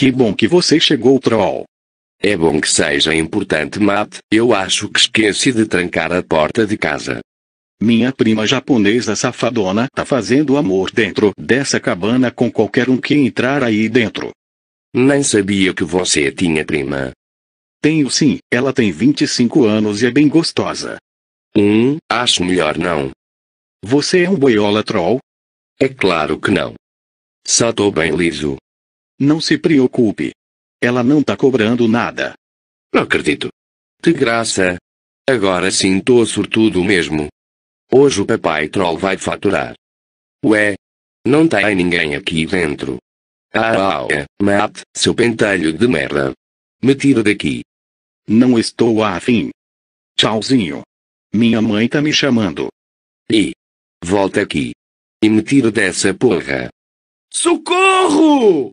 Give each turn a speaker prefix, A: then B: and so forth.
A: Que bom que você chegou, troll. É bom que seja importante, Matt. Eu acho que esqueci de trancar a porta de casa.
B: Minha prima
A: japonesa safadona
B: tá fazendo amor dentro dessa cabana com qualquer um que entrar aí dentro. Nem sabia que você tinha prima.
C: Tenho sim, ela tem 25 anos e é bem gostosa. Hum, acho melhor não. Você é um boiola troll? É claro que não. Só tô bem liso. Não se preocupe. Ela não tá cobrando nada. Não acredito. De graça. Agora sim tô surtudo mesmo. Hoje o papai troll vai faturar. Ué. Não tem tá ninguém aqui dentro. Ah, ah, ah, mate, seu pentelho de merda. Me tira daqui. Não estou afim. Tchauzinho. Minha mãe tá me chamando. E volta aqui. E me tira dessa porra. Socorro!